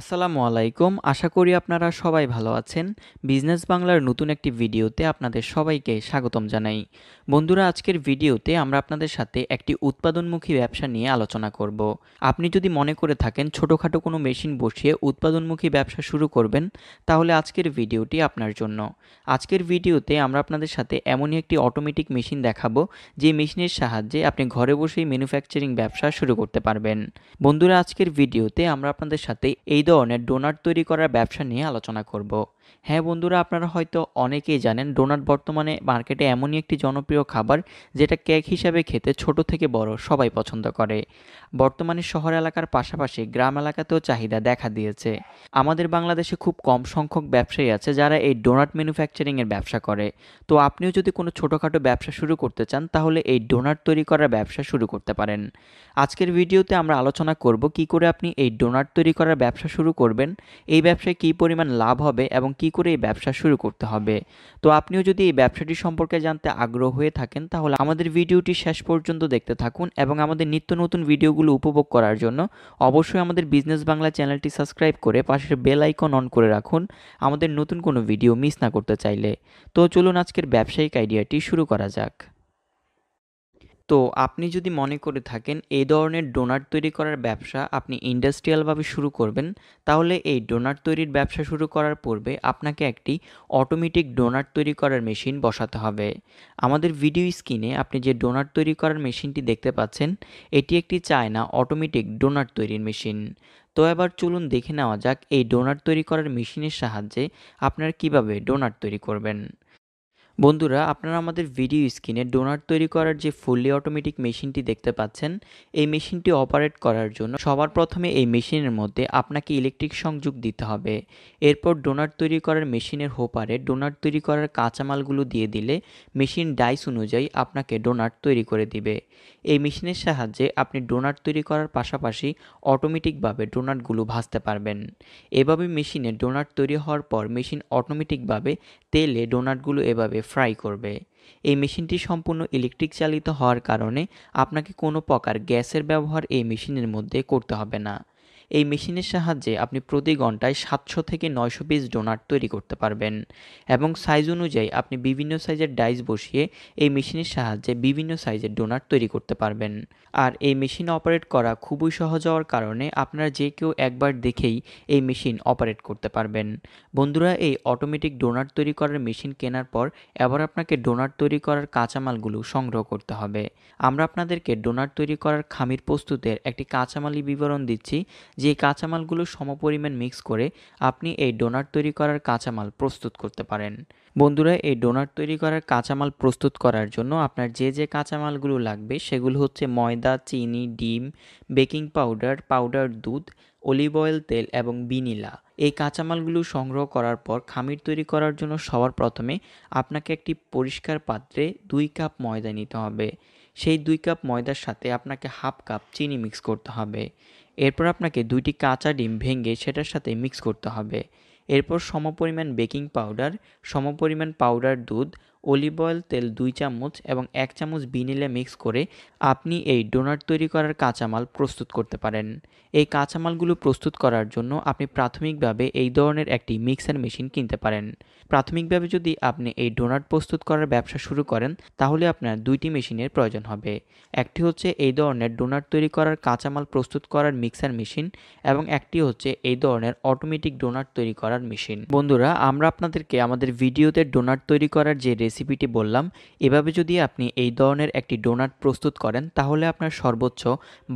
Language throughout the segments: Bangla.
আসসালামু আলাইকুম আশা করি আপনারা সবাই ভালো আছেন বিজনেস বাংলার নতুন একটি ভিডিওতে আপনাদের সবাইকে স্বাগতম জানাই বন্ধুরা আজকের ভিডিওতে আমরা আপনাদের সাথে একটি উৎপাদনমুখী ব্যবসা নিয়ে আলোচনা করব আপনি যদি মনে করে থাকেন ছোটোখাটো কোনো মেশিন বসিয়ে উৎপাদনমুখী ব্যবসা শুরু করবেন তাহলে আজকের ভিডিওটি আপনার জন্য আজকের ভিডিওতে আমরা আপনাদের সাথে এমনই একটি অটোমেটিক মেশিন দেখাবো যে মেশিনের সাহায্যে আপনি ঘরে বসেই ম্যানুফ্যাকচারিং ব্যবসা শুরু করতে পারবেন বন্ধুরা আজকের ভিডিওতে আমরা আপনাদের সাথে এই এই ধরনের ডোনাট তৈরি করার ব্যবসা নিয়ে আলোচনা করব হ্যাঁ বন্ধুরা আপনারা হয়তো অনেকেই জানেন ডোনাট বর্তমানে মার্কেটে এমনই একটি জনপ্রিয় খাবার যেটা কেক হিসাবে খেতে ছোট থেকে বড় সবাই পছন্দ করে বর্তমানে শহর এলাকার পাশাপাশি গ্রাম এলাকাতেও চাহিদা দেখা দিয়েছে আমাদের বাংলাদেশে খুব কম সংখ্যক ব্যবসায়ী আছে যারা এই ডোনাট ম্যানুফ্যাকচারিংয়ের ব্যবসা করে তো আপনিও যদি কোনো ছোটোখাটো ব্যবসা শুরু করতে চান তাহলে এই ডোনাট তৈরি করার ব্যবসা শুরু করতে পারেন আজকের ভিডিওতে আমরা আলোচনা করব কি করে আপনি এই ডোনাট তৈরি করার ব্যবসা শুরু করবেন এই ব্যবসায় কী পরিমাণ লাভ হবে এবং কি করে এই ব্যবসা শুরু করতে হবে তো আপনিও যদি এই ব্যবসাটি সম্পর্কে জানতে আগ্রহ হয়ে থাকেন তাহলে আমাদের ভিডিওটি শেষ পর্যন্ত দেখতে থাকুন এবং আমাদের নিত্য নতুন ভিডিওগুলো উপভোগ করার জন্য অবশ্যই আমাদের বিজনেস বাংলা চ্যানেলটি সাবস্ক্রাইব করে পাশের বেল আইকন অন করে রাখুন আমাদের নতুন কোনো ভিডিও মিস না করতে চাইলে তো চলুন আজকের ব্যবসায়িক আইডিয়াটি শুরু করা যাক তো আপনি যদি মনে করে থাকেন এই ধরনের ডোনাট তৈরি করার ব্যবসা আপনি ইন্ডাস্ট্রিয়ালভাবে শুরু করবেন তাহলে এই ডোনাট তৈরির ব্যবসা শুরু করার পূর্বে আপনাকে একটি অটোমেটিক ডোনাট তৈরি করার মেশিন বসাতে হবে আমাদের ভিডিও স্ক্রিনে আপনি যে ডোনাট তৈরি করার মেশিনটি দেখতে পাচ্ছেন এটি একটি চায়না অটোমেটিক ডোনাট তৈরির মেশিন তো এবার চলুন দেখে নেওয়া যাক এই ডোনাট তৈরি করার মেশিনের সাহায্যে আপনারা কিভাবে ডোনাট তৈরি করবেন বন্ধুরা আপনারা আমাদের ভিডিও স্ক্রিনে ডোনার তৈরি করার যে ফুললি অটোমেটিক মেশিনটি দেখতে পাচ্ছেন এই মেশিনটি অপারেট করার জন্য সবার প্রথমে এই মেশিনের মধ্যে আপনাকে ইলেকট্রিক সংযোগ দিতে হবে এরপর ডোনার তৈরি করার মেশিনের হোপারে ডোনার তৈরি করার কাঁচামালগুলো দিয়ে দিলে মেশিন ডাইস অনুযায়ী আপনাকে ডোনার তৈরি করে দিবে এই মেশিনের সাহায্যে আপনি ডোনার তৈরি করার পাশাপাশি অটোমেটিকভাবে ডোনাটগুলো ভাজতে পারবেন এভাবে মেশিনে ডোনাট তৈরি হওয়ার পর মেশিন অটোমেটিকভাবে তেলে ডোনাটগুলো এভাবে ফ্রাই করবে এই মেশিনটি সম্পূর্ণ ইলেকট্রিক চালিত হওয়ার কারণে আপনাকে কোনো প্রকার গ্যাসের ব্যবহার এই মেশিনের মধ্যে করতে হবে না এই মেশিনের সাহায্যে আপনি প্রতি ঘন্টায় সাতশো থেকে নয়শো পিস ডোনাট তৈরি করতে পারবেন এবং সাইজ অনুযায়ী আপনি বিভিন্ন সাইজের ডাইস বসিয়ে এই মেশিনের সাহায্যে বিভিন্ন সাইজের ডোনাট তৈরি করতে পারবেন আর এই মেশিন অপারেট করা খুবই সহজ হওয়ার কারণে আপনারা যে কেউ একবার দেখেই এই মেশিন অপারেট করতে পারবেন বন্ধুরা এই অটোমেটিক ডোনাট তৈরি করার মেশিন কেনার পর এবার আপনাকে ডোনাট তৈরি করার কাঁচামালগুলো সংগ্রহ করতে হবে আমরা আপনাদেরকে ডোনাট তৈরি করার খামির প্রস্তুতের একটি কাঁচামালি বিবরণ দিচ্ছি যে কাঁচামালগুলো সমপরিমাণ মিক্স করে আপনি এই ডোনার তৈরি করার কাঁচামাল প্রস্তুত করতে পারেন বন্ধুরা এই ডোনার তৈরি করার কাঁচামাল প্রস্তুত করার জন্য আপনার যে যে কাঁচামালগুলো লাগবে সেগুলো হচ্ছে ময়দা চিনি ডিম বেকিং পাউডার পাউডার দুধ অলিভ অয়েল তেল এবং বিনিলা এই কাঁচামালগুলো সংগ্রহ করার পর খামির তৈরি করার জন্য সবার প্রথমে আপনাকে একটি পরিষ্কার পাত্রে দুই কাপ ময়দা নিতে হবে সেই দুই কাপ ময়দার সাথে আপনাকে হাফ কাপ চিনি মিক্স করতে হবে এরপর আপনাকে দুইটি কাঁচা ডিম ভেঙে সেটার সাথে মিক্স করতে হবে এরপর সমপরিমাণ বেকিং পাউডার সমপরিমাণ পাউডার দুধ অলিভ অয়েল তেল দুই চামচ এবং এক চামচ ভিনিলে মিক্স করে আপনি এই ডোনাট তৈরি করার কাঁচামাল প্রস্তুত করতে পারেন এই কাঁচামালগুলো প্রস্তুত করার জন্য আপনি প্রাথমিকভাবে এই ধরনের একটি মিক্সার মেশিন কিনতে পারেন প্রাথমিকভাবে যদি আপনি এই ডোনাট প্রস্তুত করার ব্যবসা শুরু করেন তাহলে আপনার দুইটি মেশিনের প্রয়োজন হবে একটি হচ্ছে এই ধরনের ডোনাট তৈরি করার কাঁচামাল প্রস্তুত করার মিক্সার মেশিন এবং একটি হচ্ছে এই ধরনের অটোমেটিক ডোনাট তৈরি করার মেশিন বন্ধুরা আমরা আপনাদেরকে আমাদের ভিডিওতে ডোনাট তৈরি করার যে রেসিপিটি বললাম এভাবে যদি আপনি এই ধরনের একটি ডোনাট প্রস্তুত করেন তাহলে আপনার সর্বোচ্চ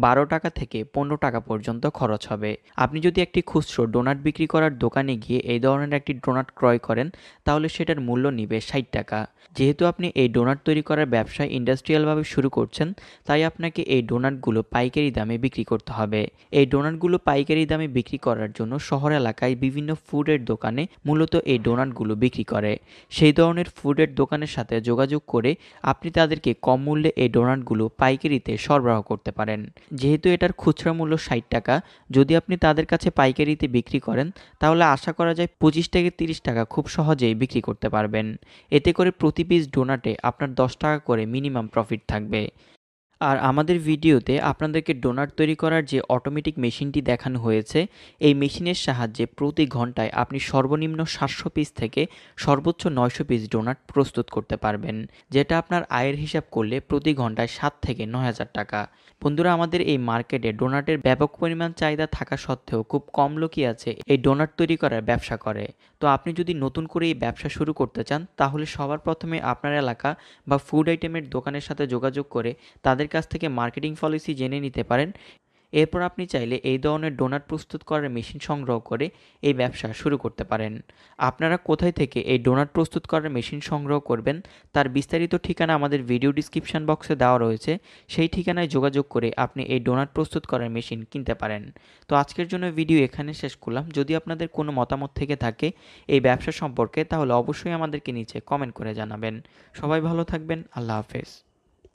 বারো টাকা থেকে পনেরো টাকা পর্যন্ত খরচ হবে আপনি যদি একটি খুচরো ডোনাট বিক্রি করার দোকানে গিয়ে এই ধরনের একটি ডোনাট ক্রয় করেন তাহলে সেটার মূল্য নিবে ষাট টাকা যেহেতু আপনি এই ডোনাট তৈরি করার ব্যবসা ইন্ডাস্ট্রিয়ালভাবে শুরু করছেন তাই আপনাকে এই ডোনাটগুলো পাইকারি দামে বিক্রি করতে হবে এই ডোনাটগুলো পাইকারি দামে বিক্রি করার জন্য শহর এলাকায় বিভিন্ন ফুডের দোকানে মূলত এই ডোনাটগুলো বিক্রি করে সেই ধরনের ফুডের দোকান দোকানের সাথে যোগাযোগ করে আপনি তাদেরকে কম মূল্যে এই ডোনাটগুলো পাইকারিতে সরবরাহ করতে পারেন যেহেতু এটার খুচরা মূল্য ষাট টাকা যদি আপনি তাদের কাছে পাইকারিতে বিক্রি করেন তাহলে আশা করা যায় পঁচিশ থেকে তিরিশ টাকা খুব সহজেই বিক্রি করতে পারবেন এতে করে প্রতি পিস ডোনাটে আপনার দশ টাকা করে মিনিমাম প্রফিট থাকবে আর আমাদের ভিডিওতে আপনাদেরকে ডোনার তৈরি করার যে অটোমেটিক মেশিনটি দেখানো হয়েছে এই মেশিনের সাহায্যে প্রতি ঘন্টায় আপনি সর্বনিম্ন সাতশো পিস থেকে সর্বোচ্চ নয়শো পিস ডোনাট প্রস্তুত করতে পারবেন যেটা আপনার আয়ের হিসাব করলে প্রতি ঘন্টায় সাত থেকে নয় হাজার টাকা বন্ধুরা আমাদের এই মার্কেটে ডোনাটের ব্যাপক পরিমাণ চাহিদা থাকা সত্ত্বেও খুব কম লোকই আছে এই ডোনাট তৈরি করার ব্যবসা করে তো আপনি যদি নতুন করে এই ব্যবসা শুরু করতে চান তাহলে সবার প্রথমে আপনার এলাকা বা ফুড আইটেমের দোকানের সাথে যোগাযোগ করে তাদের তাদের কাছ থেকে মার্কেটিং পলিসি জেনে নিতে পারেন এরপর আপনি চাইলে এই ধরনের ডোনাট প্রস্তুত করার মেশিন সংগ্রহ করে এই ব্যবসা শুরু করতে পারেন আপনারা কোথায় থেকে এই ডোনাট প্রস্তুত করার মেশিন সংগ্রহ করবেন তার বিস্তারিত ঠিকানা আমাদের ভিডিও ডিসক্রিপশান বক্সে দেওয়া রয়েছে সেই ঠিকানায় যোগাযোগ করে আপনি এই ডোনাট প্রস্তুত করার মেশিন কিনতে পারেন তো আজকের জন্য ভিডিও এখানে শেষ করলাম যদি আপনাদের কোনো মতামত থেকে থাকে এই ব্যবসা সম্পর্কে তাহলে অবশ্যই আমাদেরকে নিচে কমেন্ট করে জানাবেন সবাই ভালো থাকবেন আল্লাহ হাফেজ